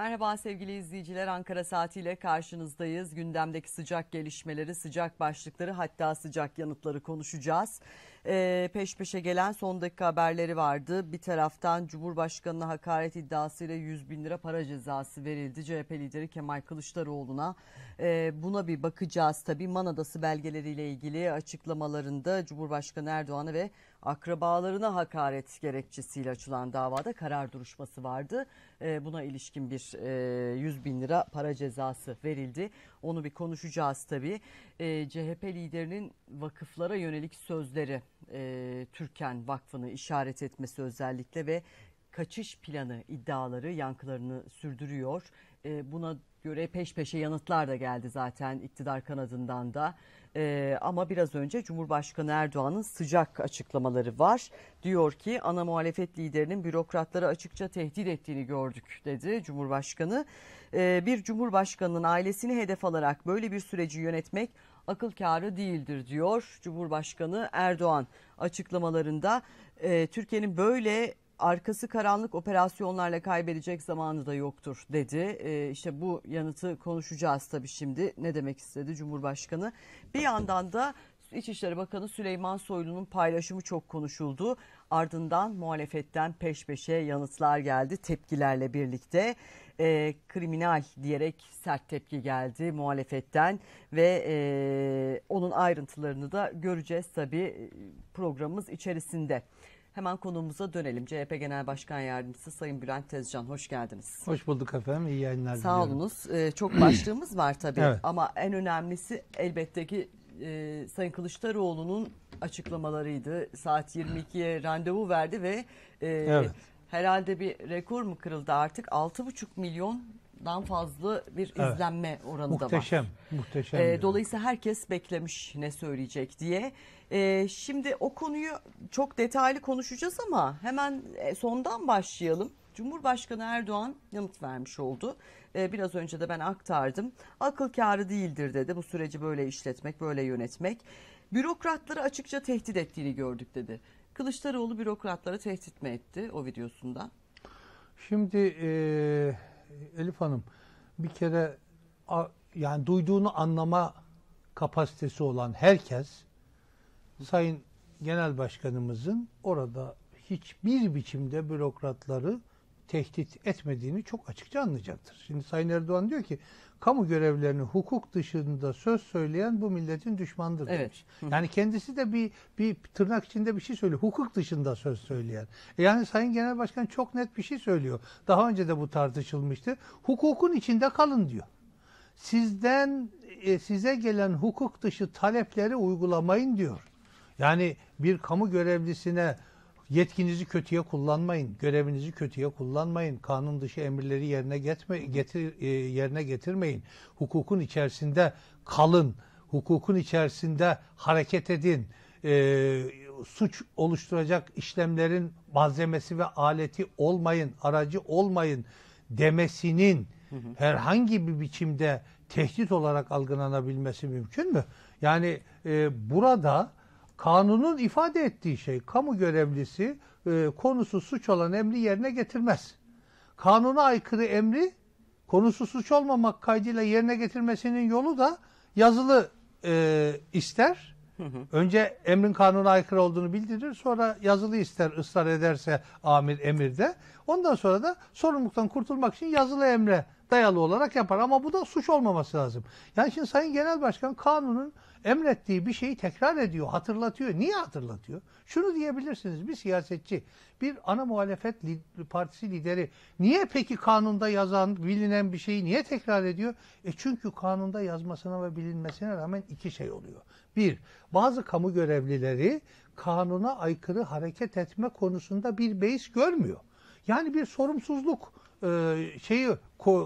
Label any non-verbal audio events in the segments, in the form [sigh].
Merhaba sevgili izleyiciler Ankara Saati ile karşınızdayız. Gündemdeki sıcak gelişmeleri, sıcak başlıkları hatta sıcak yanıtları konuşacağız. Ee, peş peşe gelen son dakika haberleri vardı. Bir taraftan Cumhurbaşkanı'na hakaret iddiasıyla 100 bin lira para cezası verildi. CHP lideri Kemal Kılıçdaroğlu'na ee, buna bir bakacağız tabii. Manadası belgeleriyle ilgili açıklamalarında Cumhurbaşkanı Erdoğan'ı ve akrabalarına hakaret gerekçesiyle açılan davada karar duruşması vardı. E, buna ilişkin bir e, 100 bin lira para cezası verildi. Onu bir konuşacağız tabii. E, ee, CHP liderinin vakıflara yönelik sözleri e, Türken Vakfı'nı işaret etmesi özellikle ve kaçış planı iddiaları yankılarını sürdürüyor. E, buna göre peş peşe yanıtlar da geldi zaten iktidar kanadından da. E, ama biraz önce Cumhurbaşkanı Erdoğan'ın sıcak açıklamaları var. Diyor ki ana muhalefet liderinin bürokratları açıkça tehdit ettiğini gördük dedi Cumhurbaşkanı. E, bir Cumhurbaşkanı'nın ailesini hedef alarak böyle bir süreci yönetmek akıl kârı değildir diyor Cumhurbaşkanı Erdoğan açıklamalarında. E, Türkiye'nin böyle arkası karanlık operasyonlarla kaybedecek zamanı da yoktur dedi. E, işte bu yanıtı konuşacağız tabii şimdi. Ne demek istedi Cumhurbaşkanı? Bir yandan da İçişleri Bakanı Süleyman Soylu'nun paylaşımı çok konuşuldu. Ardından muhalefetten peş peşe yanıtlar geldi tepkilerle birlikte. E, kriminal diyerek sert tepki geldi muhalefetten ve e, onun ayrıntılarını da göreceğiz tabii e, programımız içerisinde. Hemen konuğumuza dönelim. CHP Genel Başkan Yardımcısı Sayın Bülent Tezcan hoş geldiniz. Hoş bulduk efendim. İyi yayınlar Sağ olunuz. Ee, çok başlığımız var tabii evet. ama en önemlisi elbette ki e, Sayın Kılıçdaroğlu'nun açıklamalarıydı. Saat 22'ye randevu verdi ve e, evet. herhalde bir rekor mu kırıldı artık? 6,5 milyon dan fazla bir evet. izlenme oranı muhteşem, da var. Muhteşem, muhteşem. Ee, dolayısıyla herkes beklemiş ne söyleyecek diye. Ee, şimdi o konuyu çok detaylı konuşacağız ama hemen e, sondan başlayalım. Cumhurbaşkanı Erdoğan yanıt vermiş oldu. Ee, biraz önce de ben aktardım. Akıl kârı değildir dedi bu süreci böyle işletmek, böyle yönetmek. Bürokratları açıkça tehdit ettiğini gördük dedi. Kılıçdaroğlu bürokratları tehdit mi etti o videosunda? Şimdi e, Elif Hanım bir kere a, yani duyduğunu anlama kapasitesi olan herkes Sayın Genel Başkanımızın orada hiçbir biçimde bürokratları tehdit etmediğini çok açıkça anlayacaktır. Şimdi Sayın Erdoğan diyor ki kamu görevlerini hukuk dışında söz söyleyen bu milletin düşmandır evet. demiş. Yani kendisi de bir bir tırnak içinde bir şey söylüyor. Hukuk dışında söz söyleyen. E yani Sayın Genel Başkan çok net bir şey söylüyor. Daha önce de bu tartışılmıştı. Hukukun içinde kalın diyor. Sizden e, size gelen hukuk dışı talepleri uygulamayın diyor. Yani bir kamu görevlisine yetkinizi kötüye kullanmayın, görevinizi kötüye kullanmayın, kanun dışı emirleri yerine getme, getir, e, yerine getirmeyin. Hukukun içerisinde kalın, hukukun içerisinde hareket edin. E, suç oluşturacak işlemlerin malzemesi ve aleti olmayın, aracı olmayın demesinin herhangi bir biçimde tehdit olarak algılanabilmesi mümkün mü? Yani e, burada Kanunun ifade ettiği şey kamu görevlisi e, konusu suç olan emri yerine getirmez. Kanuna aykırı emri konusu suç olmamak kaydıyla yerine getirmesinin yolu da yazılı e, ister. Önce emrin kanuna aykırı olduğunu bildirir. Sonra yazılı ister ısrar ederse amir emirde. Ondan sonra da sorumluluktan kurtulmak için yazılı emre dayalı olarak yapar. Ama bu da suç olmaması lazım. Yani şimdi Sayın Genel Başkan kanunun emrettiği bir şeyi tekrar ediyor, hatırlatıyor. Niye hatırlatıyor? Şunu diyebilirsiniz, bir siyasetçi, bir ana muhalefet li partisi lideri niye peki kanunda yazan, bilinen bir şeyi niye tekrar ediyor? E çünkü kanunda yazmasına ve bilinmesine rağmen iki şey oluyor. Bir, bazı kamu görevlileri kanuna aykırı hareket etme konusunda bir beis görmüyor. Yani bir sorumsuzluk e, şeyi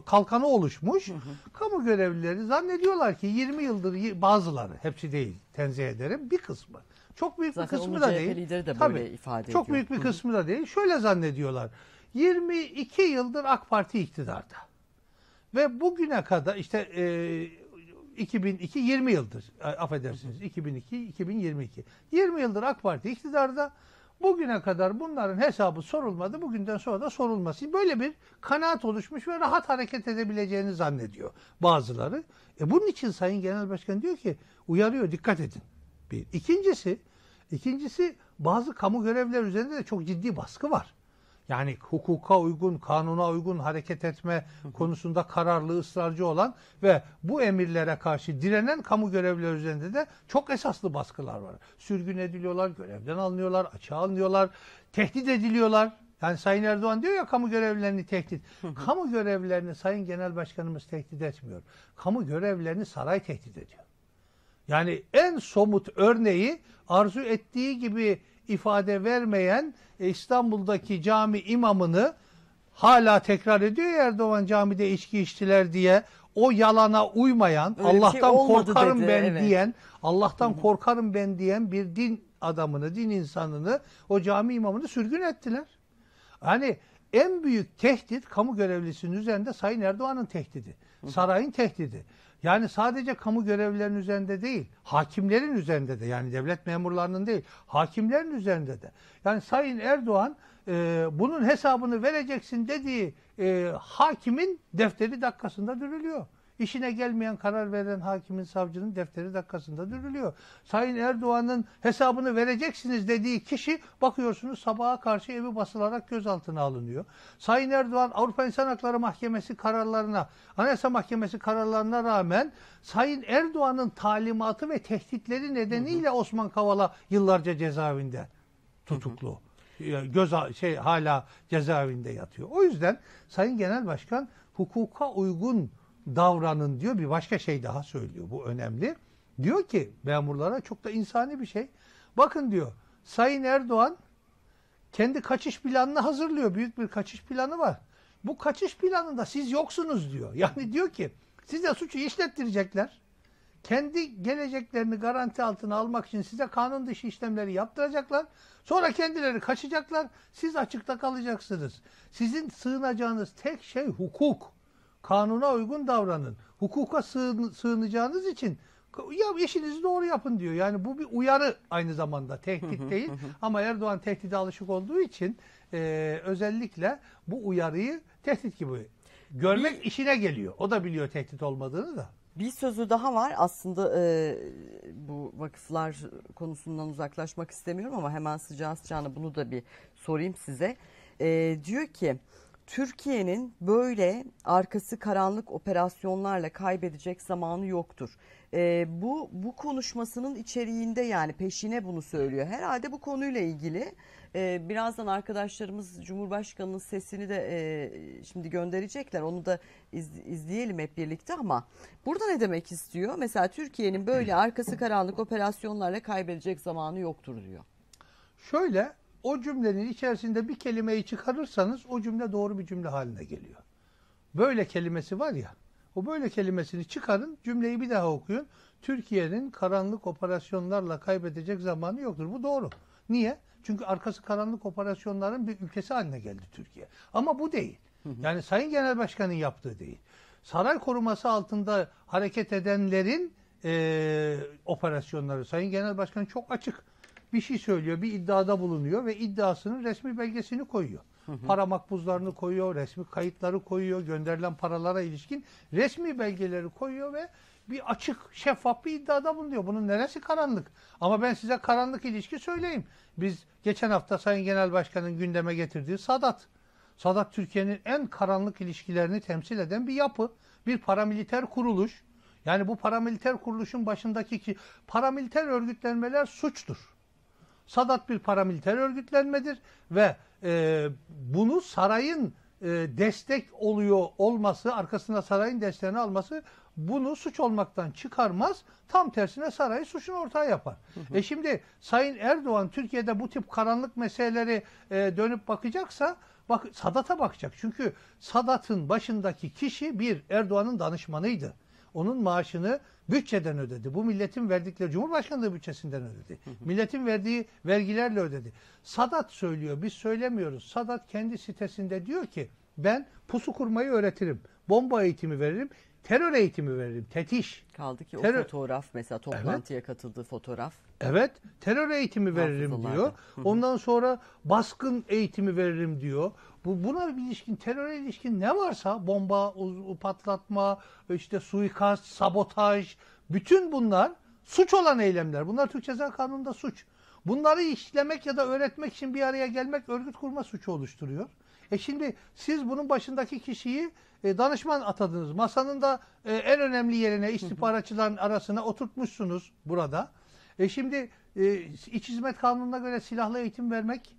kalkanı oluşmuş. Hı hı. Kamu görevlileri zannediyorlar ki 20 yıldır bazıları, hepsi değil, tenzih ederim bir kısmı. Çok büyük Zaten bir kısmı da CHP değil. de Tabii, böyle ifade Çok büyük bir kısmı da değil. Şöyle zannediyorlar. 22 yıldır AK Parti iktidarda. Ve bugüne kadar işte e, 2002 20 yıldır e, affedersiniz 2002 2022. 20 yıldır AK Parti iktidarda Bugüne kadar bunların hesabı sorulmadı. Bugünden sonra da sorulması. Böyle bir kanaat oluşmuş ve rahat hareket edebileceğini zannediyor bazıları. E bunun için Sayın Genel Başkan diyor ki uyarıyor dikkat edin. Bir. İkincisi, ikincisi bazı kamu görevler üzerinde de çok ciddi baskı var yani hukuka uygun, kanuna uygun hareket etme konusunda kararlı, ısrarcı olan ve bu emirlere karşı direnen kamu görevlileri üzerinde de çok esaslı baskılar var. Sürgün ediliyorlar, görevden alınıyorlar, açığa alınıyorlar, tehdit ediliyorlar. Yani Sayın Erdoğan diyor ya kamu görevlilerini tehdit. kamu görevlilerini Sayın Genel Başkanımız tehdit etmiyor. Kamu görevlilerini saray tehdit ediyor. Yani en somut örneği arzu ettiği gibi ifade vermeyen e, İstanbul'daki cami imamını hala tekrar ediyor ya Erdoğan camide içki içtiler diye o yalana uymayan, Öyle şey Allah'tan şey korkarım dedi, ben evet. diyen, Allah'tan Hı-hı. korkarım ben diyen bir din adamını, din insanını, o cami imamını sürgün ettiler. Hani en büyük tehdit kamu görevlisinin üzerinde Sayın Erdoğan'ın tehdidi, Hı-hı. sarayın tehdidi. Yani sadece kamu görevlilerinin üzerinde değil, hakimlerin üzerinde de yani devlet memurlarının değil, hakimlerin üzerinde de. Yani Sayın Erdoğan e, bunun hesabını vereceksin dediği e, hakimin defteri dakikasında dürülüyor. İşine gelmeyen karar veren hakimin savcının defteri dakikasında dürülüyor. Sayın Erdoğan'ın hesabını vereceksiniz dediği kişi bakıyorsunuz sabaha karşı evi basılarak gözaltına alınıyor. Sayın Erdoğan Avrupa İnsan Hakları Mahkemesi kararlarına, Anayasa Mahkemesi kararlarına rağmen Sayın Erdoğan'ın talimatı ve tehditleri nedeniyle hı hı. Osman Kavala yıllarca cezaevinde tutuklu. Hı hı göz şey hala cezaevinde yatıyor. O yüzden Sayın Genel Başkan hukuka uygun davranın diyor. Bir başka şey daha söylüyor. Bu önemli. Diyor ki memurlara çok da insani bir şey. Bakın diyor Sayın Erdoğan kendi kaçış planını hazırlıyor. Büyük bir kaçış planı var. Bu kaçış planında siz yoksunuz diyor. [laughs] Yani diyor ki size suçu işlettirecekler. Kendi geleceklerini garanti altına almak için size kanun dışı işlemleri yaptıracaklar. Sonra kendileri kaçacaklar. Siz açıkta kalacaksınız. Sizin sığınacağınız tek şey hukuk. Kanuna uygun davranın. Hukuka sığın, sığınacağınız için ya işinizi doğru yapın diyor. Yani bu bir uyarı aynı zamanda tehdit değil. Ama Erdoğan tehdide alışık olduğu için e, özellikle bu uyarıyı tehdit gibi görmek bir, işine geliyor. O da biliyor tehdit olmadığını da. Bir sözü daha var aslında e, bu vakıflar konusundan uzaklaşmak istemiyorum ama hemen sıcağı sıcağına bunu da bir sorayım size. E, diyor ki Türkiye'nin böyle arkası karanlık operasyonlarla kaybedecek zamanı yoktur. E, bu bu konuşmasının içeriğinde yani peşine bunu söylüyor. Herhalde bu konuyla ilgili e, birazdan arkadaşlarımız Cumhurbaşkanı'nın sesini de e, şimdi gönderecekler. Onu da iz, izleyelim hep birlikte ama burada ne demek istiyor? Mesela Türkiye'nin böyle arkası karanlık operasyonlarla kaybedecek zamanı yoktur diyor. Şöyle o cümlenin içerisinde bir kelimeyi çıkarırsanız o cümle doğru bir cümle haline geliyor. Böyle kelimesi var ya, o böyle kelimesini çıkarın, cümleyi bir daha okuyun. Türkiye'nin karanlık operasyonlarla kaybedecek zamanı yoktur. Bu doğru. Niye? Çünkü arkası karanlık operasyonların bir ülkesi haline geldi Türkiye. Ama bu değil. Yani Sayın Genel Başkan'ın yaptığı değil. Saray koruması altında hareket edenlerin e, operasyonları. Sayın Genel Başkan çok açık bir şey söylüyor, bir iddiada bulunuyor ve iddiasının resmi belgesini koyuyor. Hı hı. Para makbuzlarını koyuyor, resmi kayıtları koyuyor, gönderilen paralara ilişkin resmi belgeleri koyuyor ve bir açık, şeffaf bir iddiada bulunuyor. Bunun neresi karanlık? Ama ben size karanlık ilişki söyleyeyim. Biz geçen hafta Sayın Genel Başkan'ın gündeme getirdiği Sadat. Sadat Türkiye'nin en karanlık ilişkilerini temsil eden bir yapı, bir paramiliter kuruluş. Yani bu paramiliter kuruluşun başındaki ki paramiliter örgütlenmeler suçtur. Sadat bir paramiliter örgütlenmedir ve e, bunu sarayın e, destek oluyor olması, arkasına sarayın desteğini alması bunu suç olmaktan çıkarmaz. Tam tersine sarayı suçun ortağı yapar. Hı hı. E şimdi Sayın Erdoğan Türkiye'de bu tip karanlık meseleleri e, dönüp bakacaksa bak Sadat'a bakacak. Çünkü Sadat'ın başındaki kişi bir Erdoğan'ın danışmanıydı onun maaşını bütçeden ödedi. Bu milletin verdikleri Cumhurbaşkanlığı bütçesinden ödedi. milletin verdiği vergilerle ödedi. Sadat söylüyor biz söylemiyoruz. Sadat kendi sitesinde diyor ki ben pusu kurmayı öğretirim. Bomba eğitimi veririm terör eğitimi veririm. Tetiş. Kaldı ki terör... o fotoğraf mesela toplantıya evet. katıldığı fotoğraf. Evet. Terör eğitimi veririm diyor. Ondan sonra baskın eğitimi veririm diyor. Bu, buna bir ilişkin, teröre ilişkin ne varsa bomba, patlatma, işte suikast, sabotaj, bütün bunlar suç olan eylemler. Bunlar Türk Ceza Kanunu'nda suç. Bunları işlemek ya da öğretmek için bir araya gelmek örgüt kurma suçu oluşturuyor. E şimdi siz bunun başındaki kişiyi e, danışman atadınız. Masanın da e, en önemli yerine istihbaratçıların arasına oturtmuşsunuz burada. E şimdi e, iç hizmet kanununa göre silahlı eğitim vermek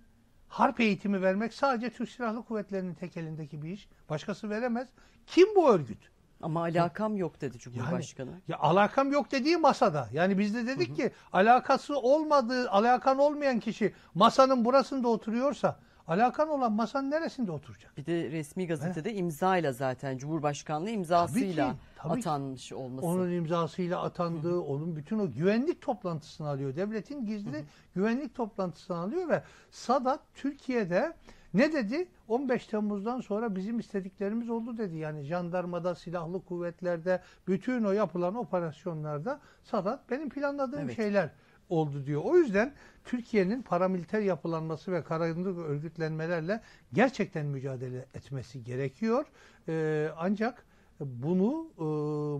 harp eğitimi vermek sadece Türk Silahlı Kuvvetleri'nin tek elindeki bir iş. Başkası veremez. Kim bu örgüt? Ama alakam yok dedi Cumhurbaşkanı. Yani, ya alakam yok dediği masada. Yani biz de dedik hı hı. ki alakası olmadığı, alakan olmayan kişi masanın burasında oturuyorsa Alakan olan masanın neresinde oturacak? Bir de resmi gazetede He? imzayla zaten Cumhurbaşkanlığı imzasıyla tabii ki, tabii atanmış olması. Onun imzasıyla atandığı, Hı-hı. onun bütün o güvenlik toplantısını alıyor. Devletin gizli Hı-hı. güvenlik toplantısını alıyor ve Sadat Türkiye'de ne dedi? 15 Temmuz'dan sonra bizim istediklerimiz oldu dedi. Yani jandarmada, silahlı kuvvetlerde, bütün o yapılan operasyonlarda Sadat benim planladığım evet. şeyler oldu diyor. O yüzden Türkiye'nin paramiliter yapılanması ve karanlık örgütlenmelerle gerçekten mücadele etmesi gerekiyor. Ee, ancak bunu e,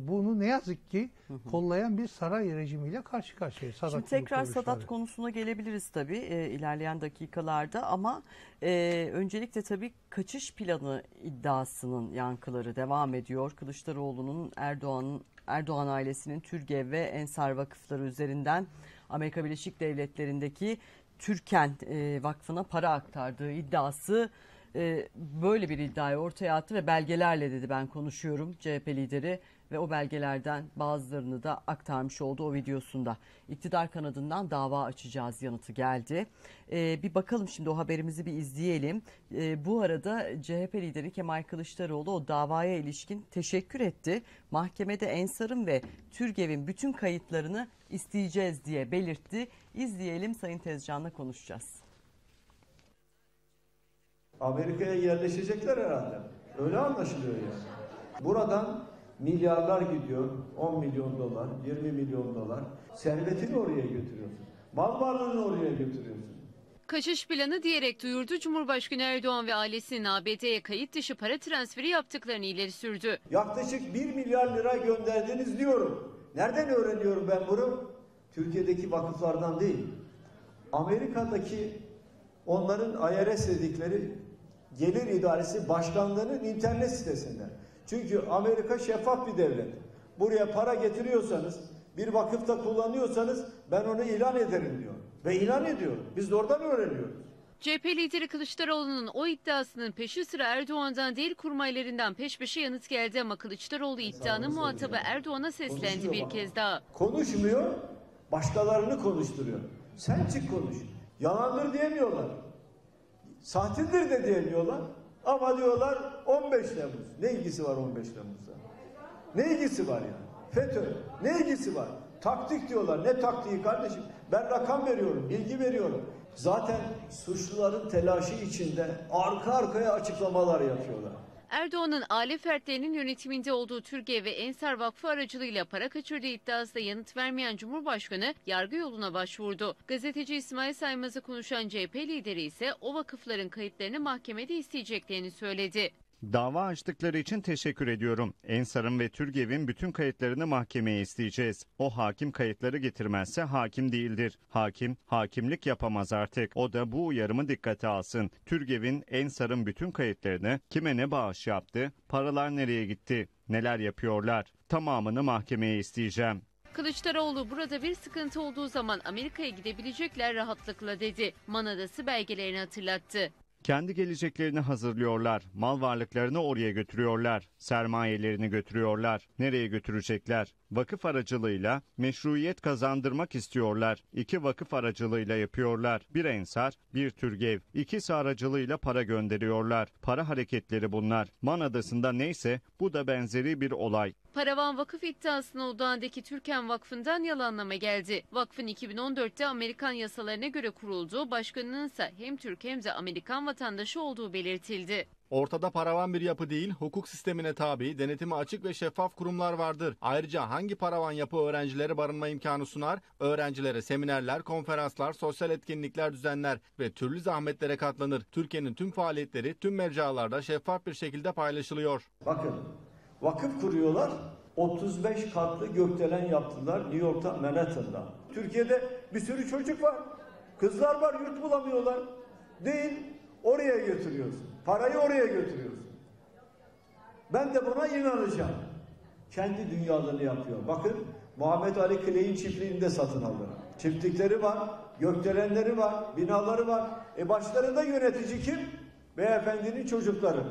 bunu ne yazık ki kollayan bir saray rejimiyle karşı karşıya. Sadat Şimdi tekrar Sadat konusuna gelebiliriz tabii e, ilerleyen dakikalarda ama e, öncelikle tabii kaçış planı iddiasının yankıları devam ediyor. Kılıçdaroğlu'nun Erdoğan'ın Erdoğan ailesinin Türgev ve Ensar vakıfları üzerinden Amerika Birleşik Devletleri'ndeki Türken e, Vakfı'na para aktardığı iddiası e, böyle bir iddiayı ortaya attı ve belgelerle dedi ben konuşuyorum CHP lideri ve o belgelerden bazılarını da aktarmış oldu o videosunda. İktidar kanadından dava açacağız yanıtı geldi. E, bir bakalım şimdi o haberimizi bir izleyelim. E, bu arada CHP lideri Kemal Kılıçdaroğlu o davaya ilişkin teşekkür etti. Mahkemede Ensar'ın ve Türgev'in bütün kayıtlarını isteyeceğiz diye belirtti. İzleyelim Sayın Tezcan'la konuşacağız. Amerika'ya yerleşecekler herhalde. Öyle anlaşılıyor yani. Buradan milyarlar gidiyor. 10 milyon dolar, 20 milyon dolar. Servetini oraya götürüyorsun. Mal varlığını oraya götürüyorsun. Kaçış planı diyerek duyurdu Cumhurbaşkanı Erdoğan ve ailesinin ABD'ye kayıt dışı para transferi yaptıklarını ileri sürdü. Yaklaşık 1 milyar lira gönderdiniz diyorum. Nereden öğreniyorum ben bunu? Türkiye'deki vakıflardan değil. Amerika'daki onların IRS dedikleri Gelir İdaresi Başkanlığı'nın internet sitesinde. Çünkü Amerika şeffaf bir devlet. Buraya para getiriyorsanız, bir vakıfta kullanıyorsanız ben onu ilan ederim diyor. Ve ilan ediyor. Biz de oradan öğreniyoruz. CHP lideri Kılıçdaroğlu'nun o iddiasının peşi sıra Erdoğan'dan değil kurmaylarından peş peşe yanıt geldi ama Kılıçdaroğlu iddianın muhatabı Erdoğan'a seslendi bir kez daha. Konuşmuyor, başkalarını konuşturuyor. Sen çık konuş. Yalandır diyemiyorlar sahtedir de diye diyorlar. Ama diyorlar 15 Temmuz. Ne ilgisi var 15 Temmuz'da? Ne ilgisi var yani? FETÖ. Ne ilgisi var? Taktik diyorlar. Ne taktiği kardeşim? Ben rakam veriyorum, bilgi veriyorum. Zaten suçluların telaşı içinde arka arkaya açıklamalar yapıyorlar. Erdoğan'ın aile fertlerinin yönetiminde olduğu Türkiye ve Ensar Vakfı aracılığıyla para kaçırdığı iddiasına yanıt vermeyen Cumhurbaşkanı yargı yoluna başvurdu. Gazeteci İsmail Saymaz'ı konuşan CHP lideri ise o vakıfların kayıtlarını mahkemede isteyeceklerini söyledi. Dava açtıkları için teşekkür ediyorum. Ensar'ın ve Türgev'in bütün kayıtlarını mahkemeye isteyeceğiz. O hakim kayıtları getirmezse hakim değildir. Hakim, hakimlik yapamaz artık. O da bu uyarımı dikkate alsın. Türgev'in Ensar'ın bütün kayıtlarını kime ne bağış yaptı, paralar nereye gitti, neler yapıyorlar tamamını mahkemeye isteyeceğim. Kılıçdaroğlu burada bir sıkıntı olduğu zaman Amerika'ya gidebilecekler rahatlıkla dedi. Manadası belgelerini hatırlattı. Kendi geleceklerini hazırlıyorlar. Mal varlıklarını oraya götürüyorlar. Sermayelerini götürüyorlar. Nereye götürecekler? vakıf aracılığıyla meşruiyet kazandırmak istiyorlar. İki vakıf aracılığıyla yapıyorlar. Bir Ensar, bir Türgev. İkisi aracılığıyla para gönderiyorlar. Para hareketleri bunlar. Man Adası'nda neyse bu da benzeri bir olay. Paravan vakıf iddiasına Uludağ'daki Türken Vakfı'ndan yalanlama geldi. Vakfın 2014'te Amerikan yasalarına göre kurulduğu başkanının ise hem Türk hem de Amerikan vatandaşı olduğu belirtildi. Ortada paravan bir yapı değil, hukuk sistemine tabi, denetimi açık ve şeffaf kurumlar vardır. Ayrıca hangi paravan yapı öğrencilere barınma imkanı sunar? Öğrencilere seminerler, konferanslar, sosyal etkinlikler düzenler ve türlü zahmetlere katlanır. Türkiye'nin tüm faaliyetleri tüm mecralarda şeffaf bir şekilde paylaşılıyor. Bakın, vakıf kuruyorlar, 35 katlı gökdelen yaptılar New York'ta, Manhattan'da. Türkiye'de bir sürü çocuk var, kızlar var, yurt bulamıyorlar. Değil, oraya götürüyorsun. Parayı oraya götürüyorsun. Ben de buna inanacağım. Kendi dünyalarını yapıyor. Bakın Muhammed Ali Kley'in çiftliğinde satın aldı. Çiftlikleri var, gökdelenleri var, binaları var. E başlarında yönetici kim? Beyefendinin çocukları.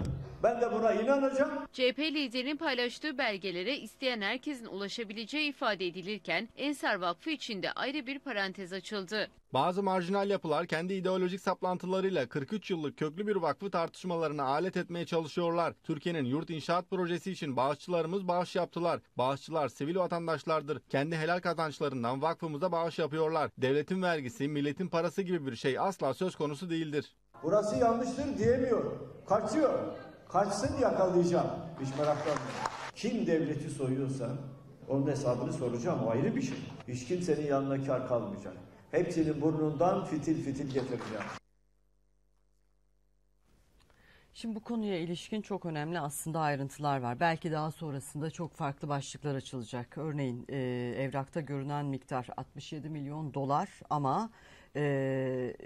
Ben de buna inanacağım. CHP liderinin paylaştığı belgelere isteyen herkesin ulaşabileceği ifade edilirken Ensar Vakfı için de ayrı bir parantez açıldı. Bazı marjinal yapılar kendi ideolojik saplantılarıyla 43 yıllık köklü bir vakfı tartışmalarına alet etmeye çalışıyorlar. Türkiye'nin yurt inşaat projesi için bağışçılarımız bağış yaptılar. Bağışçılar sivil vatandaşlardır. Kendi helal kazançlarından vakfımıza bağış yapıyorlar. Devletin vergisi, milletin parası gibi bir şey asla söz konusu değildir. Burası yanlıştır diyemiyor. Kaçıyor. Kaçsın yakalayacağım. Hiç meraklanmayın. Kim devleti soyuyorsa onun hesabını soracağım. O ayrı bir şey. Hiç kimsenin yanına kar kalmayacak. Hepsinin burnundan fitil fitil getireceğim. Şimdi bu konuya ilişkin çok önemli aslında ayrıntılar var. Belki daha sonrasında çok farklı başlıklar açılacak. Örneğin e, evrakta görünen miktar 67 milyon dolar ama e,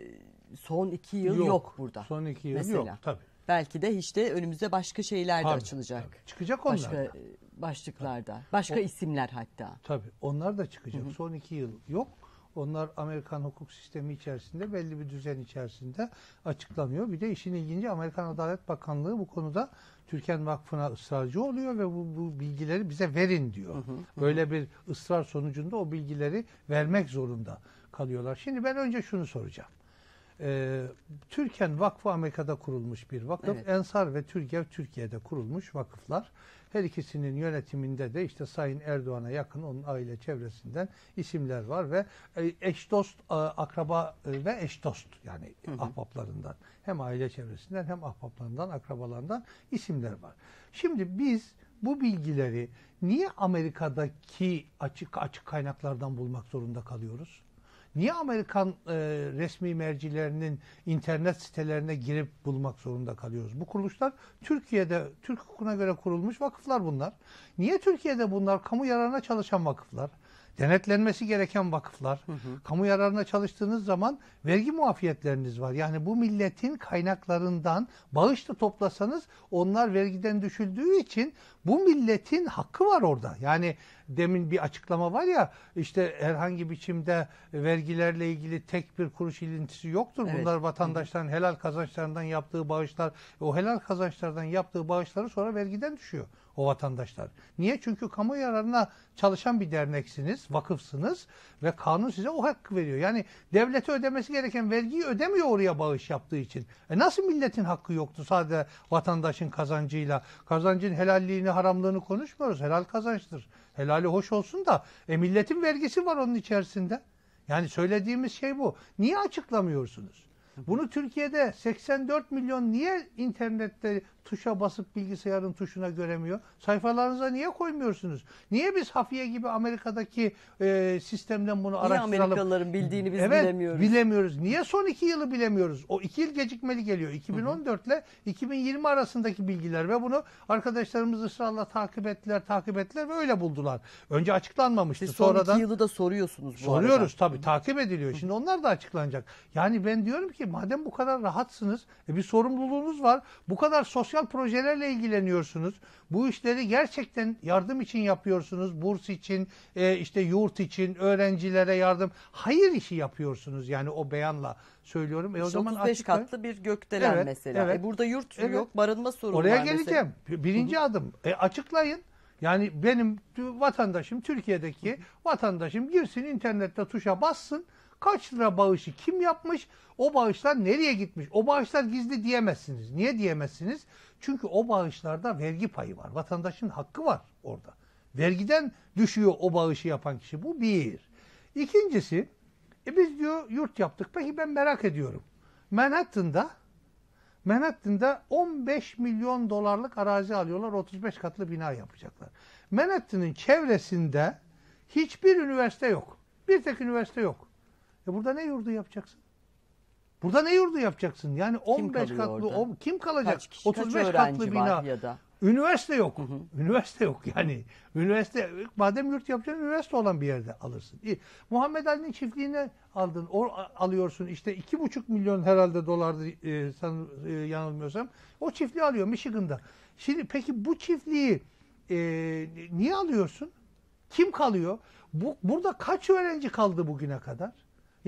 son iki yıl yok, yok burada. Son iki yıl mesela. yok tabii. Belki de işte önümüze başka şeyler de açılacak. Tabii. Çıkacak onlar. Başka da. E, başlıklarda. Tabii. Başka o, isimler hatta. Tabii onlar da çıkacak. Hı-hı. Son iki yıl yok. Onlar Amerikan hukuk sistemi içerisinde belli bir düzen içerisinde açıklanıyor. Bir de işin ilginci Amerikan Adalet Bakanlığı bu konuda Türken Vakfı'na ısrarcı oluyor ve bu, bu bilgileri bize verin diyor. Hı hı, Böyle bir ısrar sonucunda o bilgileri vermek zorunda kalıyorlar. Şimdi ben önce şunu soracağım. E, Türken Vakfı Amerika'da kurulmuş bir vakıf. Evet. Ensar ve Türkiye Türkiye'de kurulmuş vakıflar. Her ikisinin yönetiminde de işte Sayın Erdoğan'a yakın onun aile çevresinden isimler var ve e, eş dost, e, akraba e, ve eş dost yani hı hı. ahbaplarından. Hem aile çevresinden hem ahbaplarından, akrabalarından isimler var. Şimdi biz bu bilgileri niye Amerika'daki açık açık kaynaklardan bulmak zorunda kalıyoruz? Niye Amerikan e, resmi mercilerinin internet sitelerine girip bulmak zorunda kalıyoruz? Bu kuruluşlar Türkiye'de, Türk hukukuna göre kurulmuş vakıflar bunlar. Niye Türkiye'de bunlar kamu yararına çalışan vakıflar? Denetlenmesi gereken vakıflar, hı hı. kamu yararına çalıştığınız zaman vergi muafiyetleriniz var. Yani bu milletin kaynaklarından bağış da toplasanız onlar vergiden düşüldüğü için bu milletin hakkı var orada. Yani demin bir açıklama var ya işte herhangi biçimde vergilerle ilgili tek bir kuruş ilintisi yoktur. Evet. Bunlar vatandaşların helal kazançlarından yaptığı bağışlar, o helal kazançlardan yaptığı bağışları sonra vergiden düşüyor o vatandaşlar. Niye? Çünkü kamu yararına çalışan bir derneksiniz, vakıfsınız ve kanun size o hakkı veriyor. Yani devlete ödemesi gereken vergiyi ödemiyor oraya bağış yaptığı için. E nasıl milletin hakkı yoktu sadece vatandaşın kazancıyla? Kazancın helalliğini, haramlığını konuşmuyoruz. Helal kazançtır. Helali hoş olsun da e milletin vergisi var onun içerisinde. Yani söylediğimiz şey bu. Niye açıklamıyorsunuz? Bunu Türkiye'de 84 milyon niye internette tuşa basıp bilgisayarın tuşuna göremiyor? Sayfalarınıza niye koymuyorsunuz? Niye biz hafiye gibi Amerika'daki e, sistemden bunu niye araştıralım? Niye Amerikalıların bildiğini biz evet, bilemiyoruz? bilemiyoruz. Niye son iki yılı bilemiyoruz? O iki yıl gecikmeli geliyor. 2014 ile 2020 arasındaki bilgiler ve bunu arkadaşlarımız ısrarla takip ettiler, takip ettiler ve öyle buldular. Önce açıklanmamıştı. Siz son Sonradan, iki yılı da soruyorsunuz bu Soruyoruz arada. tabii. Takip ediliyor. Şimdi onlar da açıklanacak. Yani ben diyorum ki madem bu kadar rahatsınız, e, bir sorumluluğunuz var. Bu kadar sosyal sosyal projelerle ilgileniyorsunuz. Bu işleri gerçekten yardım için yapıyorsunuz. Burs için, e, işte yurt için, öğrencilere yardım. Hayır işi yapıyorsunuz yani o beyanla söylüyorum. E o zaman 35 açık katlı bir gökdelen evet, mesela. E, evet. E burada yurt evet. yok, barınma sorunu Oraya var geleceğim. Mesela. Birinci Hı -hı. adım. E açıklayın. Yani benim vatandaşım Türkiye'deki Hı vatandaşım girsin internette tuşa bassın Kaç lira bağışı kim yapmış? O bağışlar nereye gitmiş? O bağışlar gizli diyemezsiniz. Niye diyemezsiniz? Çünkü o bağışlarda vergi payı var. Vatandaşın hakkı var orada. Vergiden düşüyor o bağışı yapan kişi. Bu bir. İkincisi, e biz diyor yurt yaptık. Peki ben merak ediyorum. Manhattan'da Manhattan'da 15 milyon dolarlık arazi alıyorlar. 35 katlı bina yapacaklar. Manhattan'ın çevresinde hiçbir üniversite yok. Bir tek üniversite yok. E burada ne yurdu yapacaksın? Burada ne yurdu yapacaksın? Yani 15 kim katlı o, kim kalacak? Kaç kişi, 35 kaç katlı bina. Ya da? Üniversite yok. Hı hı. Üniversite yok yani. Üniversite madem yurt yapacaksın üniversite olan bir yerde alırsın. İyi. Muhammed Ali'nin çiftliğini aldın. O alıyorsun işte iki buçuk milyon herhalde dolardı e, san, e, yanılmıyorsam. O çiftliği alıyor Michigan'da. Şimdi peki bu çiftliği e, niye alıyorsun? Kim kalıyor? Bu, burada kaç öğrenci kaldı bugüne kadar?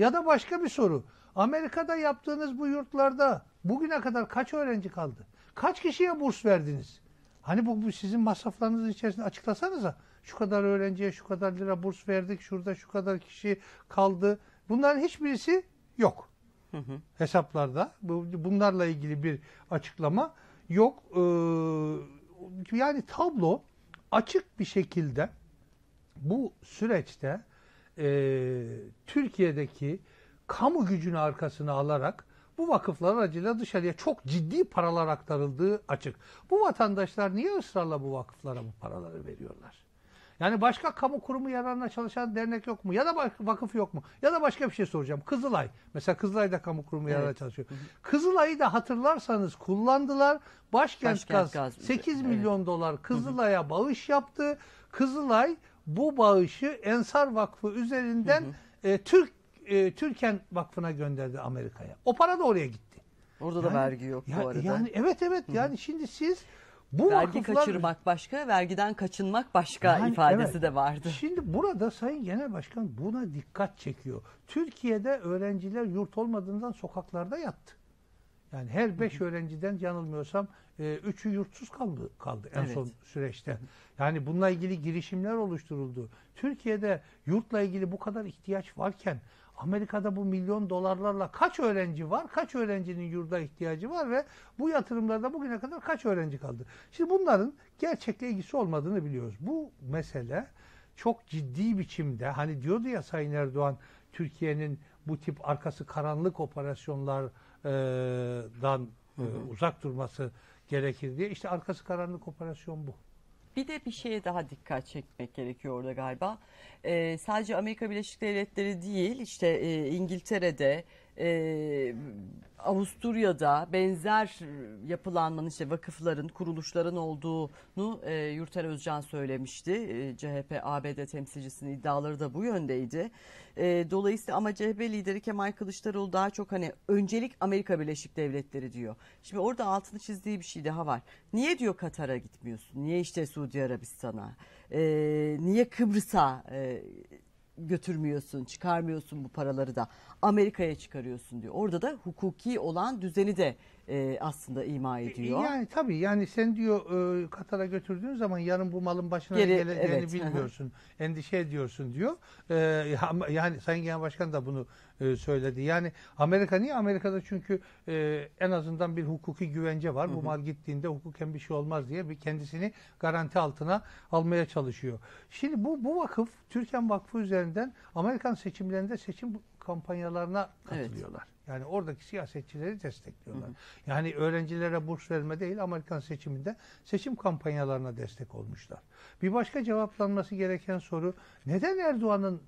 Ya da başka bir soru. Amerika'da yaptığınız bu yurtlarda bugüne kadar kaç öğrenci kaldı? Kaç kişiye burs verdiniz? Hani bu, bu sizin masraflarınız içerisinde açıklasanıza. Şu kadar öğrenciye şu kadar lira burs verdik. Şurada şu kadar kişi kaldı. Bunların hiçbirisi yok. Hı hı. Hesaplarda bu, bunlarla ilgili bir açıklama yok. Ee, yani tablo açık bir şekilde bu süreçte e, Türkiye'deki kamu gücünü arkasına alarak bu vakıflar aracıyla dışarıya çok ciddi paralar aktarıldığı açık. Bu vatandaşlar niye ısrarla bu vakıflara bu paraları veriyorlar? Yani başka kamu kurumu yararına çalışan dernek yok mu? Ya da vakıf yok mu? Ya da başka bir şey soracağım. Kızılay. Mesela Kızılay da kamu kurumu evet. yararına çalışıyor. Kızılay'ı da hatırlarsanız kullandılar. Başkent, Başkent Gaz, Gaz 8 milyon evet. dolar Kızılay'a bağış yaptı. Kızılay bu bağışı Ensar Vakfı üzerinden hı hı. E, Türk e, Türken Vakfı'na gönderdi Amerika'ya. O para da oraya gitti. Orada yani, da vergi yok ya, bu arada. Yani evet evet hı hı. yani şimdi siz bu vergi vakıflar... kaçırmak başka, vergiden kaçınmak başka yani, ifadesi evet. de vardı. Şimdi burada Sayın Genel Başkan buna dikkat çekiyor. Türkiye'de öğrenciler yurt olmadığından sokaklarda yattı. Yani her beş öğrenciden yanılmıyorsam e, üçü yurtsuz kaldı, kaldı en evet. son süreçte. Yani bununla ilgili girişimler oluşturuldu. Türkiye'de yurtla ilgili bu kadar ihtiyaç varken Amerika'da bu milyon dolarlarla kaç öğrenci var, kaç öğrencinin yurda ihtiyacı var ve bu yatırımlarda bugüne kadar kaç öğrenci kaldı? Şimdi bunların gerçekle ilgisi olmadığını biliyoruz. Bu mesele çok ciddi biçimde hani diyordu ya Sayın Erdoğan Türkiye'nin bu tip arkası karanlık operasyonlardan e, hı hı. uzak durması gerekir diye. İşte arkası karanlık operasyon bu. Bir de bir şeye daha dikkat çekmek gerekiyor orada galiba. Ee, sadece Amerika Birleşik Devletleri değil işte e, İngiltere'de, e, Avusturya'da benzer yapılanmanın işte vakıfların, kuruluşların olduğunu e, Yurter Özcan söylemişti. E, CHP ABD temsilcisinin iddiaları da bu yöndeydi. E, dolayısıyla ama CHP lideri Kemal Kılıçdaroğlu daha çok hani öncelik Amerika Birleşik Devletleri diyor. Şimdi orada altını çizdiği bir şey daha var. Niye diyor Katar'a gitmiyorsun? Niye işte Suudi Arabistan'a? E, niye Kıbrıs'a e, götürmüyorsun, çıkarmıyorsun bu paraları da Amerika'ya çıkarıyorsun diyor. Orada da hukuki olan düzeni de e, aslında ima e, ediyor. Yani tabii yani sen diyor e, Katar'a götürdüğün zaman yarın bu malın başına Geri, geleceğini evet. [laughs] bilmiyorsun. endişe ediyorsun diyor. E, yani Sayın Genel Başkan da bunu e, söyledi. Yani Amerika niye? Amerika'da çünkü e, en azından bir hukuki güvence var. Hı hı. Bu mal gittiğinde hukuken bir şey olmaz diye bir kendisini garanti altına almaya çalışıyor. Şimdi bu bu vakıf Türkan Vakfı üzerinden Amerikan seçimlerinde seçim kampanyalarına katılıyorlar. Evet. Yani oradaki siyasetçileri destekliyorlar. Hı hı. Yani öğrencilere burs verme değil Amerikan seçiminde seçim kampanyalarına destek olmuşlar. Bir başka cevaplanması gereken soru neden Erdoğan'ın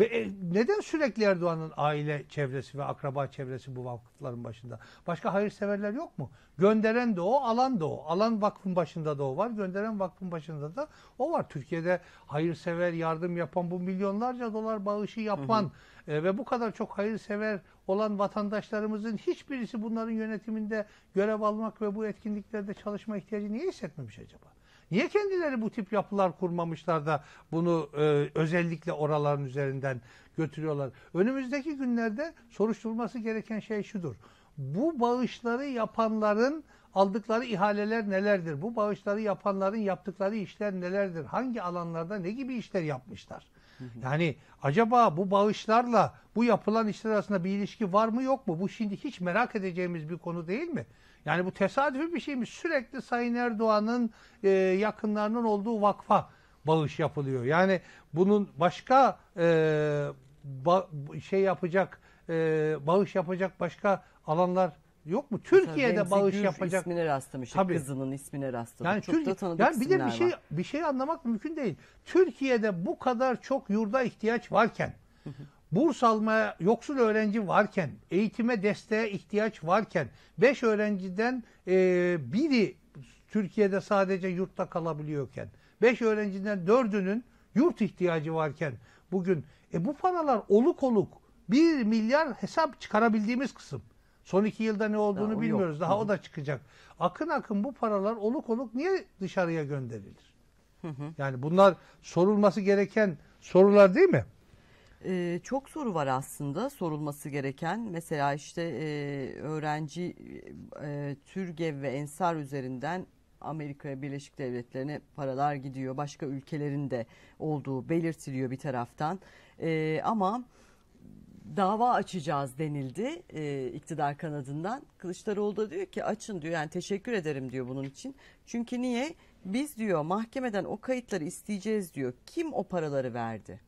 e, neden sürekli Erdoğan'ın aile çevresi ve akraba çevresi bu vakıfların başında? Başka hayırseverler yok mu? Gönderen de o, alan da o. Alan vakfın başında da o var, gönderen vakfın başında da o var. Türkiye'de hayırsever, yardım yapan bu milyonlarca dolar bağışı yapan hı hı e, ve bu kadar çok hayırsever olan vatandaşlarımızın hiçbirisi bunların yönetiminde görev almak ve bu etkinliklerde çalışma ihtiyacı niye hissetmemiş acaba? Niye kendileri bu tip yapılar kurmamışlar da bunu e, özellikle oraların üzerinden götürüyorlar? Önümüzdeki günlerde soruşturulması gereken şey şudur. Bu bağışları yapanların aldıkları ihaleler nelerdir? Bu bağışları yapanların yaptıkları işler nelerdir? Hangi alanlarda ne gibi işler yapmışlar? Yani acaba bu bağışlarla bu yapılan işler arasında bir ilişki var mı yok mu? Bu şimdi hiç merak edeceğimiz bir konu değil mi? Yani bu tesadüfi bir şey mi? Sürekli Sayın Erdoğan'ın e, yakınlarının olduğu vakfa bağış yapılıyor. Yani bunun başka e, ba- şey yapacak, e, bağış yapacak başka alanlar Yok mu? Türkiye'de Remzi bağış Gür yapacak. ismine rastlamış. Tabii. Kızının ismine rastlamış. Yani çok Türkiye, da tanıdık yani bir de bir şey var. bir şey anlamak mümkün değil. Türkiye'de bu kadar çok yurda ihtiyaç varken burs almaya yoksul öğrenci varken, eğitime desteğe ihtiyaç varken, 5 öğrenciden e, biri Türkiye'de sadece yurtta kalabiliyorken, 5 öğrenciden dördünün yurt ihtiyacı varken bugün e, bu paralar oluk oluk 1 milyar hesap çıkarabildiğimiz kısım. Son iki yılda ne olduğunu Daha bilmiyoruz. Yok. Daha Hı-hı. o da çıkacak. Akın akın bu paralar oluk oluk niye dışarıya gönderilir? Hı-hı. Yani bunlar sorulması gereken sorular değil mi? Ee, çok soru var aslında sorulması gereken. Mesela işte e, öğrenci e, Türgev ve Ensar üzerinden Amerika Birleşik Devletleri'ne paralar gidiyor. Başka ülkelerin de olduğu belirtiliyor bir taraftan. E, ama dava açacağız denildi e, iktidar kanadından. Kılıçdaroğlu da diyor ki açın diyor yani teşekkür ederim diyor bunun için. Çünkü niye? Biz diyor mahkemeden o kayıtları isteyeceğiz diyor. Kim o paraları verdi?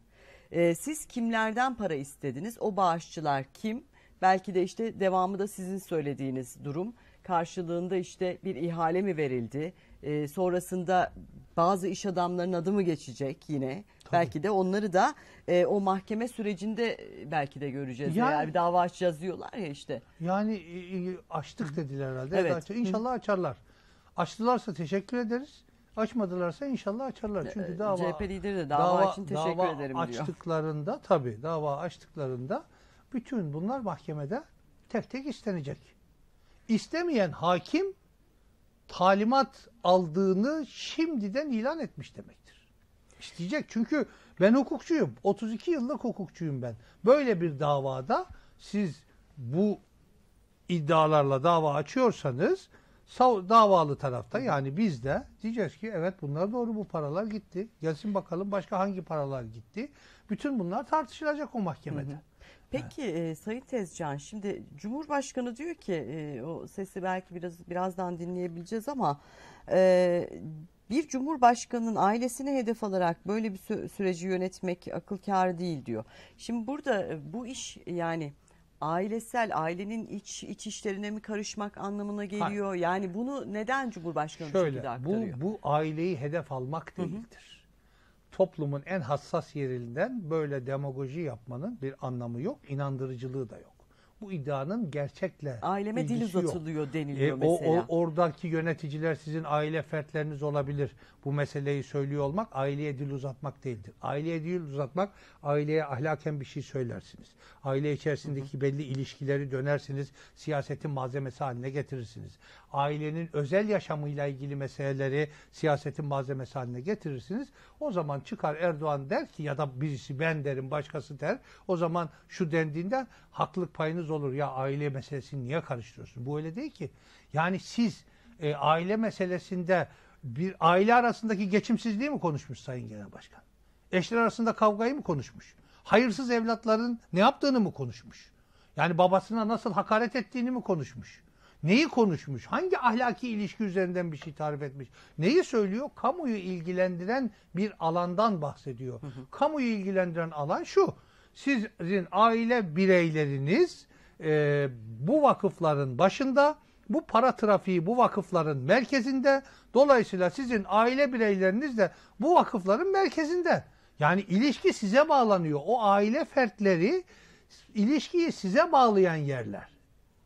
E, siz kimlerden para istediniz? O bağışçılar kim? Belki de işte devamı da sizin söylediğiniz durum. Karşılığında işte bir ihale mi verildi? e, sonrasında bazı iş adamlarının adı mı geçecek yine? Tabii. Belki de onları da e, o mahkeme sürecinde e, belki de göreceğiz. Yani, Eğer bir dava açacağız diyorlar ya işte. Yani e, e, açtık dediler herhalde. Evet. Açtık. İnşallah açarlar. Açtılarsa teşekkür ederiz. Açmadılarsa inşallah açarlar. Çünkü ee, dava CHP lideri de dava, dava için teşekkür dava ederim diyor. açtıklarında tabii dava açtıklarında bütün bunlar mahkemede tek tek istenecek. İstemeyen hakim talimat aldığını şimdiden ilan etmiş demektir. İsteyecek çünkü ben hukukçuyum. 32 yıllık hukukçuyum ben. Böyle bir davada siz bu iddialarla dava açıyorsanız davalı tarafta yani biz de diyeceğiz ki evet bunlar doğru bu paralar gitti. Gelsin bakalım başka hangi paralar gitti. Bütün bunlar tartışılacak o mahkemede. Hı hı. Peki e, Sayın Tezcan şimdi Cumhurbaşkanı diyor ki e, o sesi belki biraz birazdan dinleyebileceğiz ama e, bir cumhurbaşkanının ailesini hedef alarak böyle bir sü- süreci yönetmek akıl kârı değil diyor. Şimdi burada e, bu iş yani ailesel ailenin iç iç işlerine mi karışmak anlamına geliyor? Yani bunu neden Cumhurbaşkanı bu şekilde Şöyle bu, bu aileyi hedef almak değildir toplumun en hassas yerinden böyle demagoji yapmanın bir anlamı yok, inandırıcılığı da yok bu iddianın gerçekle Aileme dil ilgisi yok. uzatılıyor deniliyor E, mesela. o oradaki yöneticiler sizin aile fertleriniz olabilir. Bu meseleyi söylüyor olmak aileye dil uzatmak değildir. Aileye dil uzatmak aileye ahlaken bir şey söylersiniz. Aile içerisindeki belli ilişkileri dönersiniz. Siyasetin malzemesi haline getirirsiniz. Ailenin özel yaşamıyla ilgili meseleleri siyasetin malzemesi haline getirirsiniz. O zaman çıkar Erdoğan der ki ya da birisi ben derim başkası der. O zaman şu dendiğinden haklılık payınız olur. Ya aile meselesini niye karıştırıyorsun? Bu öyle değil ki. Yani siz e, aile meselesinde bir aile arasındaki geçimsizliği mi konuşmuş Sayın Genel Başkan? Eşler arasında kavgayı mı konuşmuş? Hayırsız evlatların ne yaptığını mı konuşmuş? Yani babasına nasıl hakaret ettiğini mi konuşmuş? Neyi konuşmuş? Hangi ahlaki ilişki üzerinden bir şey tarif etmiş? Neyi söylüyor? Kamuyu ilgilendiren bir alandan bahsediyor. Hı hı. Kamuyu ilgilendiren alan şu. Sizin aile bireyleriniz e, bu vakıfların başında, bu para trafiği bu vakıfların merkezinde. Dolayısıyla sizin aile bireyleriniz de bu vakıfların merkezinde. Yani ilişki size bağlanıyor. O aile fertleri ilişkiyi size bağlayan yerler.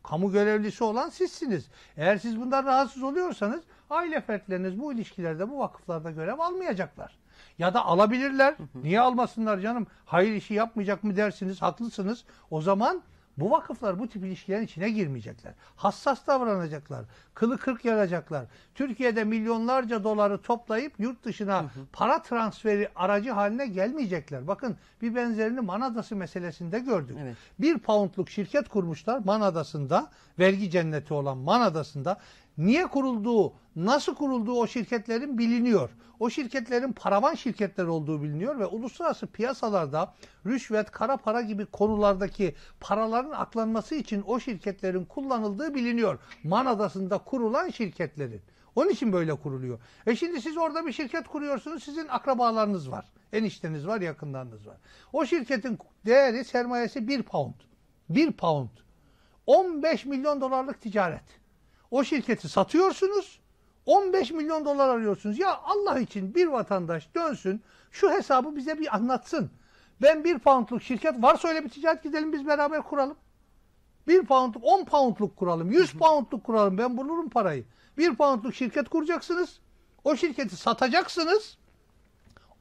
Kamu görevlisi olan sizsiniz. Eğer siz bundan rahatsız oluyorsanız aile fertleriniz bu ilişkilerde, bu vakıflarda görev almayacaklar. Ya da alabilirler. Niye almasınlar canım? Hayır işi yapmayacak mı dersiniz? Haklısınız. O zaman bu vakıflar bu tip ilişkilerin içine girmeyecekler. Hassas davranacaklar. Kılı kırk yaracaklar. Türkiye'de milyonlarca doları toplayıp yurt dışına hı hı. para transferi aracı haline gelmeyecekler. Bakın bir benzerini Manadası meselesinde gördük. Evet. Bir poundluk şirket kurmuşlar Manadası'nda. Vergi cenneti olan Manadası'nda niye kurulduğu, nasıl kurulduğu o şirketlerin biliniyor. O şirketlerin paravan şirketler olduğu biliniyor ve uluslararası piyasalarda rüşvet, kara para gibi konulardaki paraların aklanması için o şirketlerin kullanıldığı biliniyor. Man adasında kurulan şirketlerin. Onun için böyle kuruluyor. E şimdi siz orada bir şirket kuruyorsunuz. Sizin akrabalarınız var. Enişteniz var, yakınlarınız var. O şirketin değeri, sermayesi bir pound. bir pound. 15 milyon dolarlık ticaret. O şirketi satıyorsunuz. 15 milyon dolar arıyorsunuz. Ya Allah için bir vatandaş dönsün şu hesabı bize bir anlatsın. Ben bir poundluk şirket varsa öyle bir ticaret gidelim biz beraber kuralım. Bir poundluk, on poundluk kuralım, yüz poundluk kuralım ben bulurum parayı. Bir poundluk şirket kuracaksınız. O şirketi satacaksınız.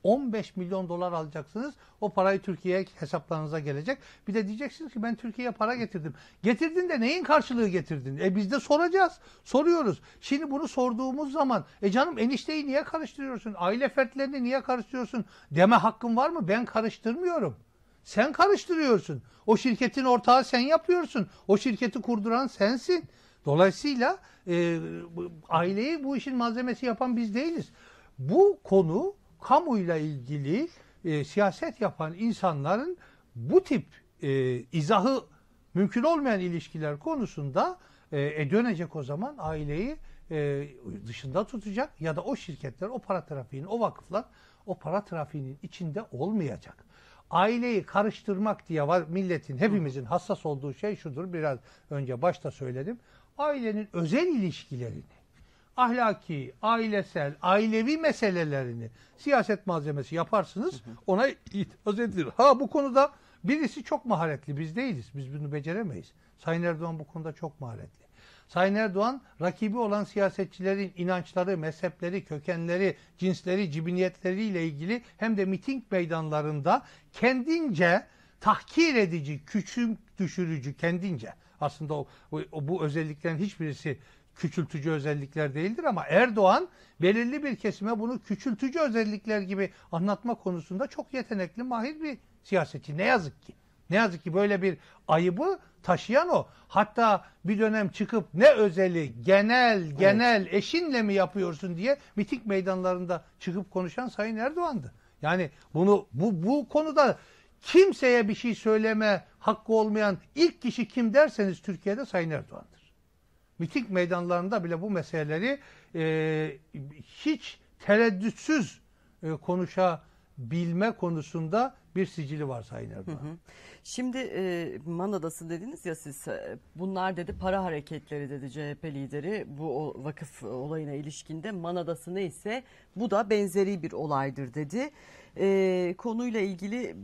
15 milyon dolar alacaksınız. O parayı Türkiye'ye hesaplarınıza gelecek. Bir de diyeceksiniz ki ben Türkiye'ye para getirdim. Getirdin de neyin karşılığı getirdin? E biz de soracağız. Soruyoruz. Şimdi bunu sorduğumuz zaman e canım enişteyi niye karıştırıyorsun? Aile fertlerini niye karıştırıyorsun? Deme hakkın var mı? Ben karıştırmıyorum. Sen karıştırıyorsun. O şirketin ortağı sen yapıyorsun. O şirketi kurduran sensin. Dolayısıyla e, aileyi bu işin malzemesi yapan biz değiliz. Bu konu kamuyla ilgili e, siyaset yapan insanların bu tip e, izahı mümkün olmayan ilişkiler konusunda e, e dönecek o zaman aileyi e, dışında tutacak ya da o şirketler, o para trafiğinin, o vakıflar o para trafiğinin içinde olmayacak. Aileyi karıştırmak diye var milletin, hepimizin hassas olduğu şey şudur. Biraz önce başta söyledim. Ailenin özel ilişkilerini ahlaki, ailesel, ailevi meselelerini siyaset malzemesi yaparsınız ona itiraz edilir. Ha bu konuda birisi çok maharetli biz değiliz. Biz bunu beceremeyiz. Sayın Erdoğan bu konuda çok maharetli. Sayın Erdoğan rakibi olan siyasetçilerin inançları, mezhepleri, kökenleri, cinsleri, cibiniyetleriyle ilgili hem de miting meydanlarında kendince tahkir edici, küçüm düşürücü kendince aslında o, o, bu özelliklerin hiçbirisi küçültücü özellikler değildir ama Erdoğan belirli bir kesime bunu küçültücü özellikler gibi anlatma konusunda çok yetenekli, mahir bir siyasetçi. Ne yazık ki. Ne yazık ki böyle bir ayıbı taşıyan o. Hatta bir dönem çıkıp ne özeli genel genel evet. eşinle mi yapıyorsun diye miting meydanlarında çıkıp konuşan Sayın Erdoğan'dı. Yani bunu bu bu konuda kimseye bir şey söyleme hakkı olmayan ilk kişi kim derseniz Türkiye'de Sayın Erdoğan'dı miting meydanlarında bile bu meseleleri e, hiç tereddütsüz e, konuşabilme konusunda bir sicili var Sayın Erdoğan. Hı hı. Şimdi e, Man dediniz ya siz e, bunlar dedi para hareketleri dedi CHP lideri bu o, vakıf olayına ilişkinde Man Adası neyse bu da benzeri bir olaydır dedi. E, konuyla ilgili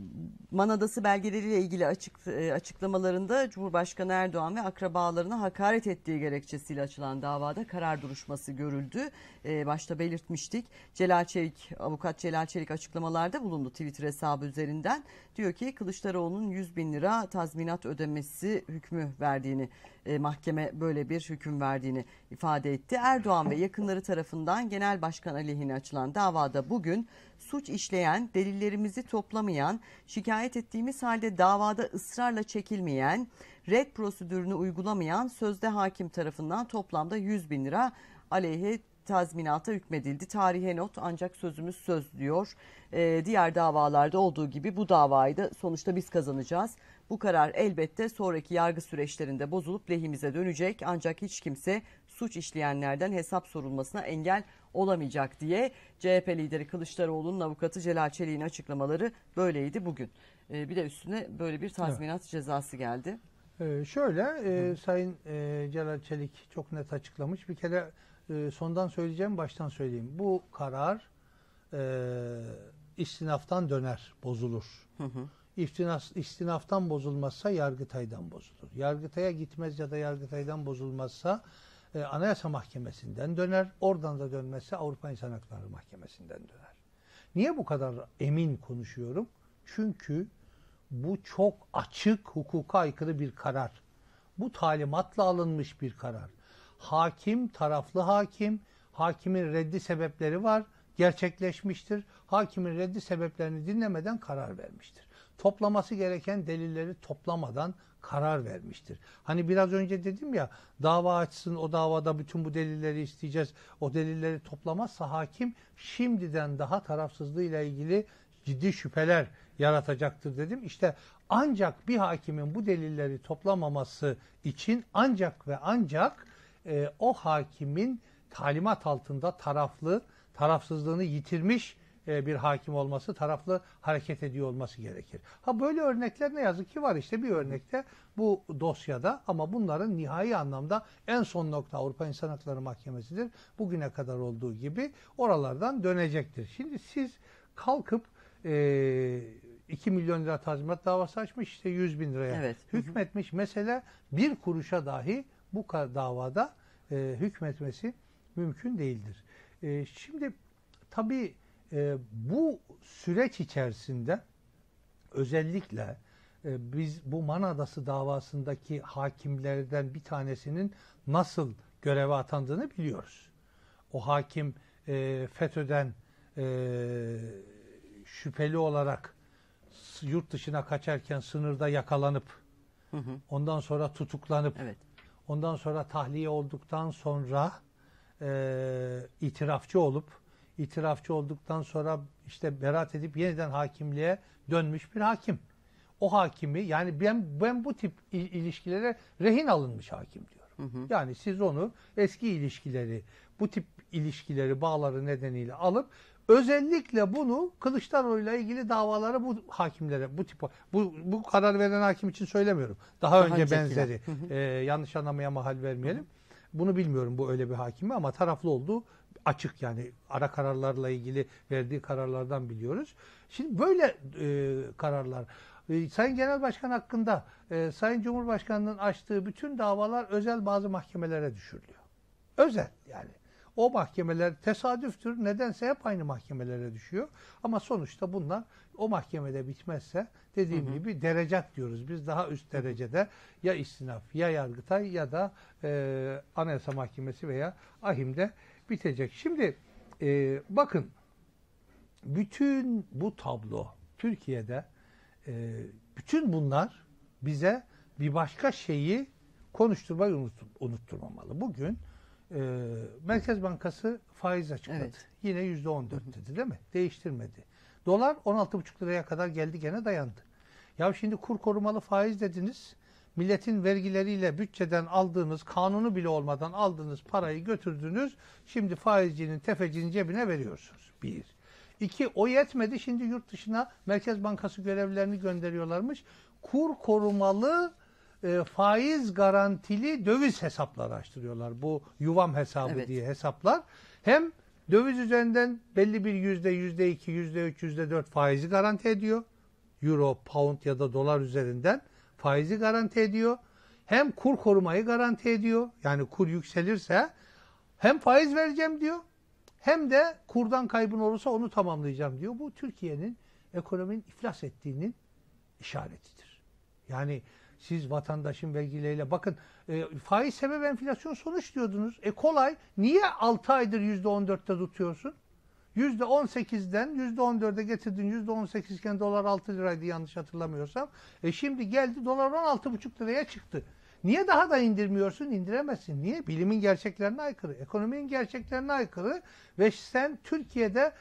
Manadası belgeleriyle ilgili açık, e, açıklamalarında Cumhurbaşkanı Erdoğan ve akrabalarına hakaret ettiği gerekçesiyle açılan davada karar duruşması görüldü. E, başta belirtmiştik. Celal Çelik, avukat Celal Çelik açıklamalarda bulundu Twitter hesabı üzerinden. Diyor ki Kılıçdaroğlu'nun 100 bin lira tazminat ödemesi hükmü verdiğini, e, mahkeme böyle bir hüküm verdiğini ifade etti. Erdoğan ve yakınları tarafından Genel Başkan aleyhine açılan davada bugün suç işleyen, delillerimizi toplamayan, şikayet şikayet ettiğimiz halde davada ısrarla çekilmeyen, red prosedürünü uygulamayan sözde hakim tarafından toplamda 100 bin lira aleyhe tazminata hükmedildi. Tarihe not ancak sözümüz söz diyor. Ee, diğer davalarda olduğu gibi bu davayı da sonuçta biz kazanacağız. Bu karar elbette sonraki yargı süreçlerinde bozulup lehimize dönecek. Ancak hiç kimse suç işleyenlerden hesap sorulmasına engel olamayacak diye CHP lideri Kılıçdaroğlu'nun avukatı Celal Çelik'in açıklamaları böyleydi bugün. Ee, bir de üstüne böyle bir tazminat evet. cezası geldi. Ee, şöyle e, Sayın e, Celal Çelik çok net açıklamış. Bir kere e, sondan söyleyeceğim baştan söyleyeyim. Bu karar e, istinaftan döner, bozulur. Hı İftinas, istinaftan bozulmazsa Yargıtay'dan bozulur. Yargıtay'a gitmez ya da Yargıtay'dan bozulmazsa e, Anayasa Mahkemesi'nden döner. Oradan da dönmezse Avrupa İnsan Hakları Mahkemesi'nden döner. Niye bu kadar emin konuşuyorum? Çünkü bu çok açık hukuka aykırı bir karar. Bu talimatla alınmış bir karar. Hakim, taraflı hakim, hakimin reddi sebepleri var, gerçekleşmiştir. Hakimin reddi sebeplerini dinlemeden karar vermiştir. Toplaması gereken delilleri toplamadan karar vermiştir. Hani biraz önce dedim ya dava açsın o davada bütün bu delilleri isteyeceğiz. O delilleri toplamazsa hakim şimdiden daha tarafsızlığı ile ilgili ciddi şüpheler yaratacaktır dedim. İşte ancak bir hakimin bu delilleri toplamaması için ancak ve ancak e, o hakimin talimat altında taraflı, tarafsızlığını yitirmiş e, bir hakim olması, taraflı hareket ediyor olması gerekir. Ha böyle örnekler ne yazık ki var işte bir örnekte bu dosyada ama bunların nihai anlamda en son nokta Avrupa İnsan Hakları Mahkemesi'dir. Bugüne kadar olduğu gibi oralardan dönecektir. Şimdi siz kalkıp e, 2 milyon lira tazminat davası açmış işte 100 bin liraya evet. hükmetmiş. Mesela bir kuruşa dahi bu davada e, hükmetmesi mümkün değildir. E, şimdi tabii e, bu süreç içerisinde özellikle e, biz bu Manadası davasındaki hakimlerden bir tanesinin nasıl göreve atandığını biliyoruz. O hakim e, FETÖ'den e, şüpheli olarak yurt dışına kaçarken sınırda yakalanıp hı hı. ondan sonra tutuklanıp evet. ondan sonra tahliye olduktan sonra e, itirafçı olup itirafçı olduktan sonra işte berat edip yeniden hakimliğe dönmüş bir hakim. O hakimi yani ben, ben bu tip ilişkilere rehin alınmış hakim diyorum. Hı hı. Yani siz onu eski ilişkileri, bu tip ilişkileri, bağları nedeniyle alıp özellikle bunu Kılıçdaroğlu'yla ilgili davalara bu hakimlere, bu tip bu, bu karar veren hakim için söylemiyorum. Daha, Daha önce benzeri. Hı hı. E, yanlış anlamaya mahal vermeyelim. Hı hı. Bunu bilmiyorum bu öyle bir hakimi ama taraflı olduğu açık yani ara kararlarla ilgili verdiği kararlardan biliyoruz. Şimdi böyle e, kararlar. E, Sayın Genel Başkan hakkında e, Sayın Cumhurbaşkanı'nın açtığı bütün davalar özel bazı mahkemelere düşürülüyor. Özel yani. O mahkemeler tesadüftür. Nedense hep aynı mahkemelere düşüyor. Ama sonuçta bunlar o mahkemede bitmezse dediğim hı hı. gibi derecat diyoruz. Biz daha üst derecede ya istinaf ya yargıtay ya da e, anayasa mahkemesi veya ahimde bitecek. Şimdi e, bakın bütün bu tablo Türkiye'de e, bütün bunlar bize bir başka şeyi konuşturmayı unuttur unutturmamalı. Bugün e, Merkez Bankası faiz açıkladı. Evet. Yine yüzde on dört dedi değil mi? Değiştirmedi. Dolar on altı buçuk liraya kadar geldi gene dayandı. Ya şimdi kur korumalı faiz dediniz milletin vergileriyle bütçeden aldığınız, kanunu bile olmadan aldığınız parayı götürdünüz. Şimdi faizcinin, tefecinin cebine veriyorsunuz. Bir. İki, o yetmedi. Şimdi yurt dışına Merkez Bankası görevlilerini gönderiyorlarmış. Kur korumalı e, faiz garantili döviz hesapları açtırıyorlar. Bu yuvam hesabı evet. diye hesaplar. Hem döviz üzerinden belli bir yüzde, yüzde iki, yüzde üç, yüzde dört faizi garanti ediyor. Euro, pound ya da dolar üzerinden faizi garanti ediyor. Hem kur korumayı garanti ediyor. Yani kur yükselirse hem faiz vereceğim diyor hem de kurdan kaybın olursa onu tamamlayacağım diyor. Bu Türkiye'nin ekonominin iflas ettiğinin işaretidir. Yani siz vatandaşın vergileriyle bakın e, faiz sebep enflasyon sonuç diyordunuz. E kolay. Niye 6 aydır %14'te tutuyorsun? %18'den %14'e getirdin. %18 iken dolar 6 liraydı yanlış hatırlamıyorsam. E şimdi geldi dolar 16,5 liraya çıktı. Niye daha da indirmiyorsun? İndiremezsin. Niye? Bilimin gerçeklerine aykırı, ekonominin gerçeklerine aykırı ve sen Türkiye'de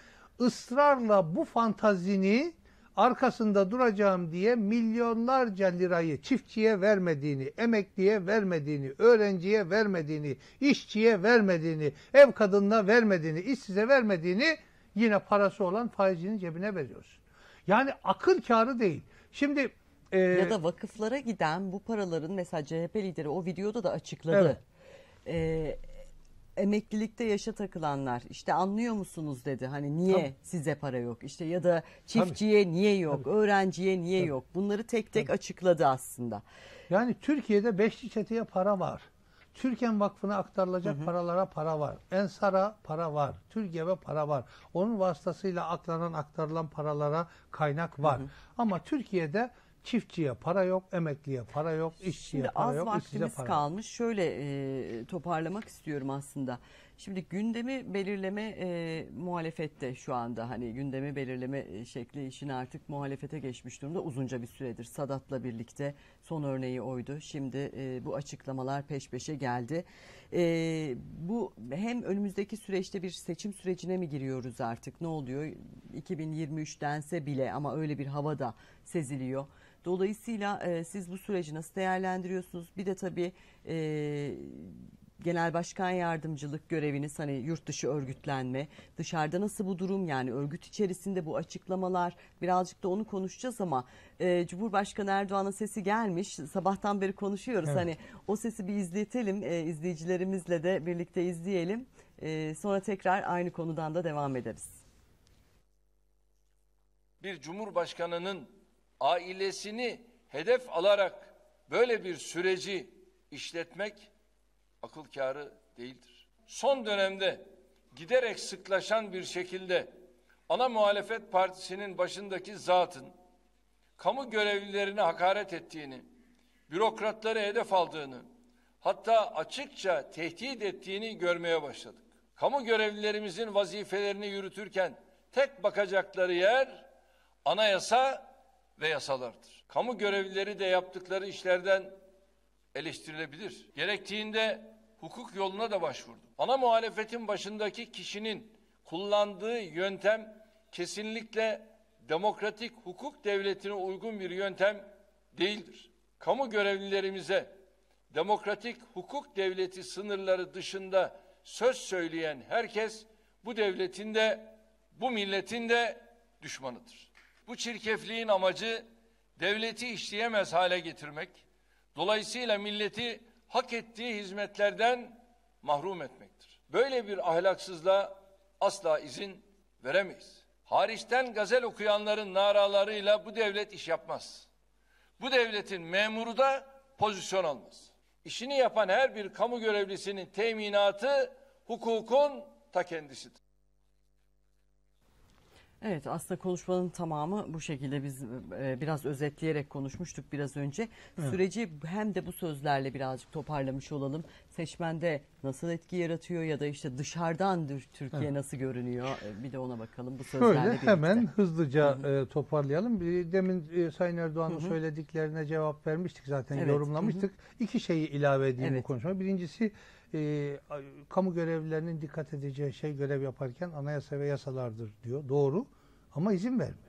ısrarla bu fantazini arkasında duracağım diye milyonlarca lirayı çiftçiye vermediğini, emekliye vermediğini, öğrenciye vermediğini, işçiye vermediğini, ev kadınına vermediğini, iş size vermediğini yine parası olan faizinin cebine veriyorsun. Yani akıl karı değil. Şimdi e... ya da vakıflara giden bu paraların mesela CHP lideri o videoda da açıkladı. Evet. E, emeklilikte yaşa takılanlar işte anlıyor musunuz dedi hani niye Tabii. size para yok işte ya da çiftçiye Tabii. niye yok Tabii. öğrenciye niye Tabii. yok bunları tek tek Tabii. açıkladı aslında. Yani Türkiye'de beşli çeteye para var. Türkiye Vakfı'na aktarılacak hı hı. paralara para var. Ensar'a para var. Türkiye'ye para var. Onun vasıtasıyla aklanan aktarılan paralara kaynak var. Hı hı. Ama Türkiye'de Çiftçiye para yok, emekliye para yok, işçiye Şimdi para az yok, vaktimiz kalmış. Şöyle e, toparlamak istiyorum aslında. Şimdi gündemi belirleme e, muhalefette şu anda hani gündemi belirleme e, şekli işin artık muhalefete geçmiş durumda uzunca bir süredir. Sadat'la birlikte son örneği oydu. Şimdi e, bu açıklamalar peş peşe geldi. E, bu hem önümüzdeki süreçte bir seçim sürecine mi giriyoruz artık ne oluyor? 2023 dense bile ama öyle bir havada seziliyor. Dolayısıyla e, siz bu süreci nasıl değerlendiriyorsunuz? Bir de tabii e, genel başkan yardımcılık göreviniz hani yurt dışı örgütlenme dışarıda nasıl bu durum yani örgüt içerisinde bu açıklamalar birazcık da onu konuşacağız ama e, Cumhurbaşkanı Erdoğan'ın sesi gelmiş sabahtan beri konuşuyoruz hani evet. hani o sesi bir izletelim e, izleyicilerimizle de birlikte izleyelim e, sonra tekrar aynı konudan da devam ederiz. Bir cumhurbaşkanının ailesini hedef alarak böyle bir süreci işletmek akıl kârı değildir. Son dönemde giderek sıklaşan bir şekilde ana muhalefet partisinin başındaki zatın kamu görevlilerine hakaret ettiğini, bürokratları hedef aldığını, hatta açıkça tehdit ettiğini görmeye başladık. Kamu görevlilerimizin vazifelerini yürütürken tek bakacakları yer anayasa ve yasalardır. Kamu görevlileri de yaptıkları işlerden eleştirilebilir. Gerektiğinde hukuk yoluna da başvurdum. Ana muhalefetin başındaki kişinin kullandığı yöntem kesinlikle demokratik hukuk devletine uygun bir yöntem değildir. Kamu görevlilerimize demokratik hukuk devleti sınırları dışında söz söyleyen herkes bu devletin de bu milletin de düşmanıdır. Bu çirkefliğin amacı devleti işleyemez hale getirmek, dolayısıyla milleti hak ettiği hizmetlerden mahrum etmektir. Böyle bir ahlaksızlığa asla izin veremeyiz. Hariçten gazel okuyanların naralarıyla bu devlet iş yapmaz. Bu devletin memuru da pozisyon almaz. İşini yapan her bir kamu görevlisinin teminatı hukukun ta kendisidir. Evet aslında konuşmanın tamamı bu şekilde biz e, biraz özetleyerek konuşmuştuk biraz önce. Evet. Süreci hem de bu sözlerle birazcık toparlamış olalım. Seçmende nasıl etki yaratıyor ya da işte dışarıdan Türkiye evet. nasıl görünüyor e, bir de ona bakalım bu sözlerle Şöyle birlikte. hemen hızlıca E, toparlayalım. Demin e, Sayın Erdoğan'ın söylediklerine cevap vermiştik zaten evet. yorumlamıştık. Hı -hı. İki şeyi ilave edeyim evet. bu konuşma. Birincisi e, kamu görevlilerinin dikkat edeceği şey görev yaparken anayasa ve yasalardır diyor. Doğru ama izin vermiyor.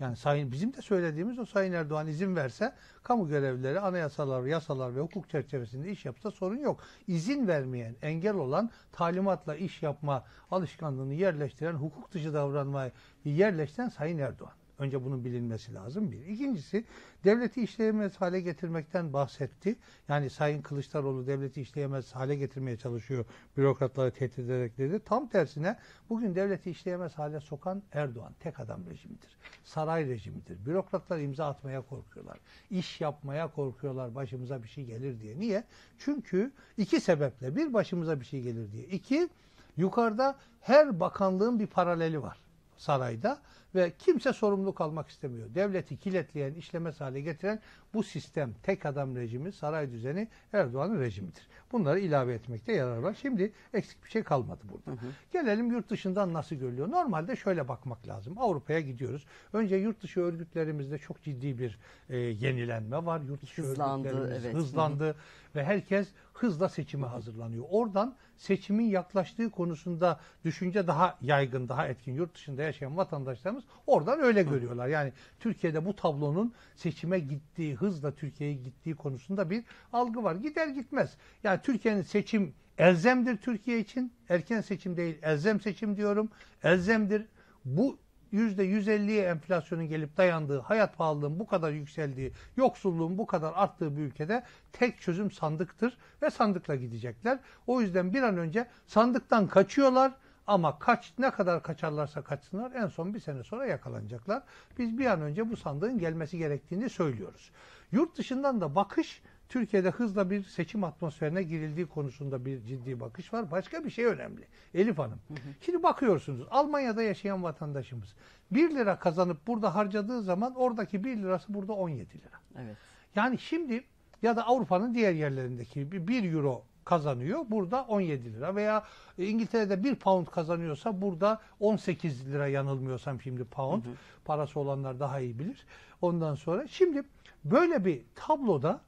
Yani sayın, bizim de söylediğimiz o Sayın Erdoğan izin verse kamu görevlileri anayasalar, yasalar ve hukuk çerçevesinde iş yapsa sorun yok. İzin vermeyen, engel olan talimatla iş yapma alışkanlığını yerleştiren, hukuk dışı davranmayı yerleştiren Sayın Erdoğan. Önce bunun bilinmesi lazım bir. İkincisi devleti işleyemez hale getirmekten bahsetti. Yani Sayın Kılıçdaroğlu devleti işleyemez hale getirmeye çalışıyor bürokratları tehdit ederek dedi. Tam tersine bugün devleti işleyemez hale sokan Erdoğan tek adam rejimidir. Saray rejimidir. Bürokratlar imza atmaya korkuyorlar. İş yapmaya korkuyorlar başımıza bir şey gelir diye. Niye? Çünkü iki sebeple. Bir başımıza bir şey gelir diye. İki yukarıda her bakanlığın bir paraleli var sarayda ve kimse sorumluluk almak istemiyor. Devleti kilitleyen, işlemez hale getiren bu sistem, tek adam rejimi, saray düzeni Erdoğan'ın rejimidir. Bunları ilave etmekte yarar var. Şimdi eksik bir şey kalmadı burada. Hı hı. Gelelim yurt dışından nasıl görülüyor. Normalde şöyle bakmak lazım. Avrupa'ya gidiyoruz. Önce yurt dışı örgütlerimizde çok ciddi bir e, yenilenme var. Yurt dışı hızlandı, örgütlerimiz evet. hızlandı hı hı. ve herkes hızla seçime hazırlanıyor. Oradan seçimin yaklaştığı konusunda düşünce daha yaygın, daha etkin. Yurt dışında yaşayan vatandaşlarımız oradan öyle görüyorlar. Yani Türkiye'de bu tablonun seçime gittiği, hızla Türkiye'ye gittiği konusunda bir algı var. Gider gitmez. Yani Türkiye'nin seçim elzemdir Türkiye için. Erken seçim değil, elzem seçim diyorum. Elzemdir. Bu %150'ye enflasyonun gelip dayandığı, hayat pahalılığın bu kadar yükseldiği, yoksulluğun bu kadar arttığı bir ülkede tek çözüm sandıktır ve sandıkla gidecekler. O yüzden bir an önce sandıktan kaçıyorlar ama kaç ne kadar kaçarlarsa kaçsınlar en son bir sene sonra yakalanacaklar. Biz bir an önce bu sandığın gelmesi gerektiğini söylüyoruz. Yurt dışından da bakış Türkiye'de hızla bir seçim atmosferine girildiği konusunda bir ciddi bakış var. Başka bir şey önemli. Elif Hanım. Hı hı. Şimdi bakıyorsunuz Almanya'da yaşayan vatandaşımız 1 lira kazanıp burada harcadığı zaman oradaki 1 lirası burada 17 lira. Evet. Yani şimdi ya da Avrupa'nın diğer yerlerindeki 1 euro kazanıyor. Burada 17 lira veya İngiltere'de 1 pound kazanıyorsa burada 18 lira yanılmıyorsam şimdi pound. Hı hı. Parası olanlar daha iyi bilir. Ondan sonra şimdi böyle bir tabloda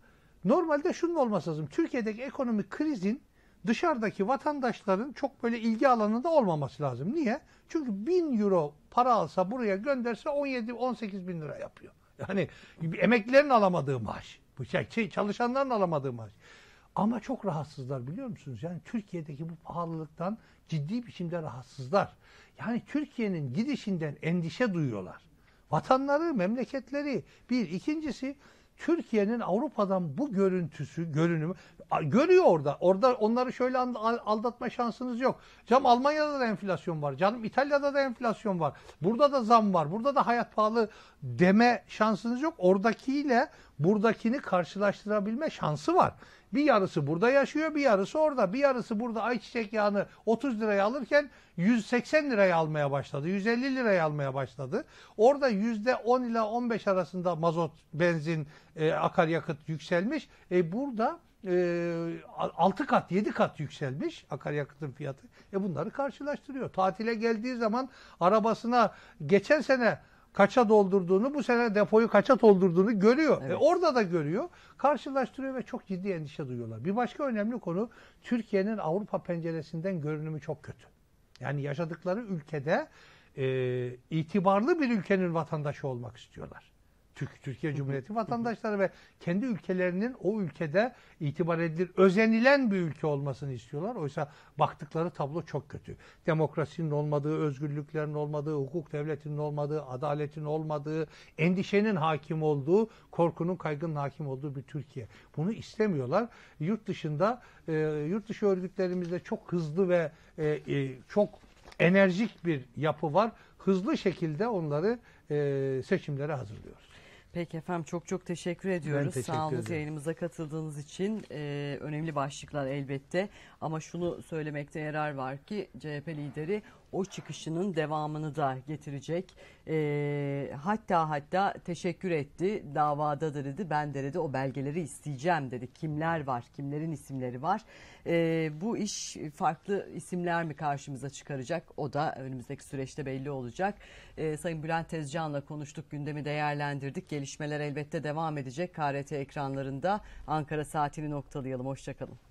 Normalde şunun olması lazım. Türkiye'deki ekonomik krizin dışarıdaki vatandaşların çok böyle ilgi alanında olmaması lazım. Niye? Çünkü 1000 euro para alsa buraya gönderse 17-18 bin lira yapıyor. Yani emeklilerin alamadığı maaş. bu şey, şey, çalışanların alamadığı maaş. Ama çok rahatsızlar biliyor musunuz? Yani Türkiye'deki bu pahalılıktan ciddi biçimde rahatsızlar. Yani Türkiye'nin gidişinden endişe duyuyorlar. Vatanları, memleketleri bir. ikincisi Türkiye'nin Avrupa'dan bu görüntüsü, görünümü görüyor orada. Orada onları şöyle aldatma şansınız yok. Canım Almanya'da da enflasyon var. Canım İtalya'da da enflasyon var. Burada da zam var. Burada da hayat pahalı deme şansınız yok. Oradakiyle buradakini karşılaştırabilme şansı var. Bir yarısı burada yaşıyor, bir yarısı orada. Bir yarısı burada ayçiçek yağını 30 liraya alırken 180 liraya almaya başladı. 150 liraya almaya başladı. Orada %10 ile 15 arasında mazot, benzin, e, akaryakıt yükselmiş. E burada e, 6 kat 7 kat yükselmiş akaryakıtın fiyatı. E bunları karşılaştırıyor. Tatile geldiği zaman arabasına geçen sene kaça doldurduğunu, bu sene depoyu kaça doldurduğunu görüyor. E, evet. E orada da görüyor. Karşılaştırıyor ve çok ciddi endişe duyuyorlar. Bir başka önemli konu Türkiye'nin Avrupa penceresinden görünümü çok kötü. Yani yaşadıkları ülkede e, itibarlı bir ülkenin vatandaşı olmak istiyorlar. Türk, Türkiye Cumhuriyeti vatandaşları ve kendi ülkelerinin o ülkede itibar edilir, özenilen bir ülke olmasını istiyorlar. Oysa baktıkları tablo çok kötü. Demokrasinin olmadığı, özgürlüklerin olmadığı, hukuk devletinin olmadığı, adaletin olmadığı, endişenin hakim olduğu, korkunun, kaygının hakim olduğu bir Türkiye. Bunu istemiyorlar. Yurt dışında, e, yurt dışı örgütlerimizde çok hızlı ve e, e, çok enerjik bir yapı var. Hızlı şekilde onları e, seçimlere hazırlıyoruz. Peki efendim çok çok teşekkür ediyoruz. Ben Sağolunuz yayınımıza katıldığınız için e, önemli başlıklar elbette. Ama şunu söylemekte yarar var ki CHP lideri o çıkışının devamını da getirecek. E, hatta hatta teşekkür etti. Davada da dedi ben de dedi o belgeleri isteyeceğim dedi. Kimler var? Kimlerin isimleri var? E, bu iş farklı isimler mi karşımıza çıkaracak? O da önümüzdeki süreçte belli olacak. E, Sayın Bülent Tezcan'la konuştuk. Gündemi değerlendirdik. Gelişmeler elbette devam edecek. KRT ekranlarında Ankara saatini noktalayalım. Hoşçakalın.